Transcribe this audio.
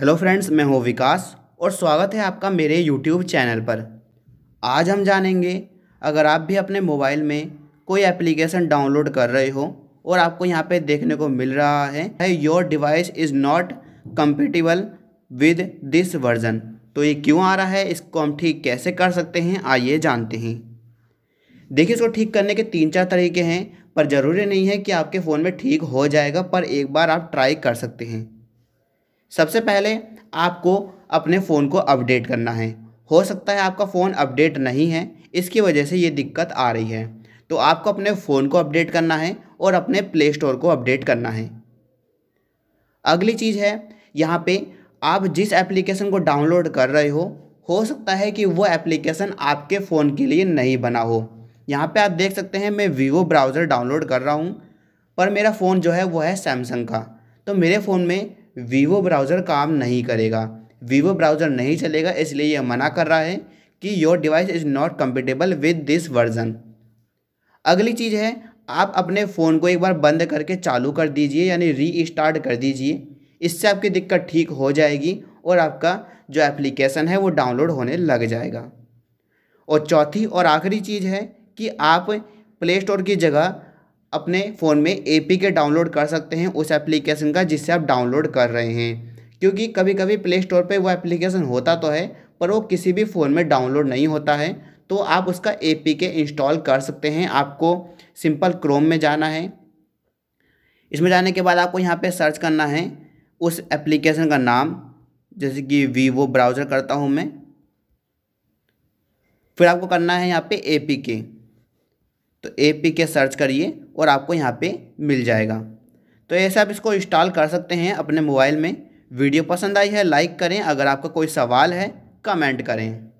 hello friends मैं हूँ विकास और स्वागत है आपका मेरे यूट्यूब चैनल पर आज हम जानेंगे अगर आप भी अपने मोबाइल में कोई एप्लीकेशन डाउनलोड कर रहे हो और आपको यहाँ पे देखने को मिल रहा है your device is not compatible with this version तो ये क्यों आ रहा है इसको हम ठीक कैसे कर सकते हैं आइए जानते हैं देखिए इसको ठीक करने के तीन चार तरीके हैं पर ज़रूरी नहीं है कि आपके फ़ोन में ठीक हो जाएगा पर एक बार आप ट्राई कर सकते हैं सबसे पहले आपको अपने फ़ोन को अपडेट करना है हो सकता है आपका फ़ोन अपडेट नहीं है इसकी वजह से ये दिक्कत आ रही है तो आपको अपने फ़ोन को अपडेट करना है और अपने प्ले स्टोर को अपडेट करना है अगली चीज़ है यहाँ पे आप जिस एप्लीकेशन को डाउनलोड कर रहे हो हो सकता है कि वो एप्लीकेशन आपके फ़ोन के लिए नहीं बना हो यहाँ पे आप देख सकते हैं मैं वीवो ब्राउज़र डाउनलोड कर रहा हूँ पर मेरा फ़ोन जो है वो है सैमसंग का तो मेरे फ़ोन में वीवो ब्राउज़र काम नहीं करेगा वीवो ब्राउज़र नहीं चलेगा इसलिए यह मना कर रहा है कि your device is not compatible with this version अगली चीज़ है आप अपने फ़ोन को एक बार बंद करके चालू कर दीजिए यानी री स्टार्ट कर दीजिए इससे आपकी दिक्कत ठीक हो जाएगी और आपका जो एप्लीकेशन है वो डाउनलोड होने लग जाएगा और चौथी और आखिरी चीज़ है कि आप प्ले स्टोर की जगह अपने फ़ोन में ए के डाउनलोड कर सकते हैं उस एप्लीकेशन का जिससे आप डाउनलोड कर रहे हैं क्योंकि कभी कभी प्ले स्टोर पर वो एप्लीकेशन होता तो है पर वो किसी भी फ़ोन में डाउनलोड नहीं होता है तो आप उसका ए के इंस्टॉल कर सकते हैं आपको सिंपल क्रोम में जाना है इसमें जाने के बाद आपको यहाँ पे सर्च करना है उस एप्लीकेशन का नाम जैसे कि वीवो ब्राउज़र करता हूँ मैं फिर आपको करना है यहाँ पे ए पी के तो ए पी के सर्च करिए और आपको यहाँ पे मिल जाएगा तो ऐसे आप इसको इंस्टॉल कर सकते हैं अपने मोबाइल में वीडियो पसंद आई है लाइक करें अगर आपका कोई सवाल है कमेंट करें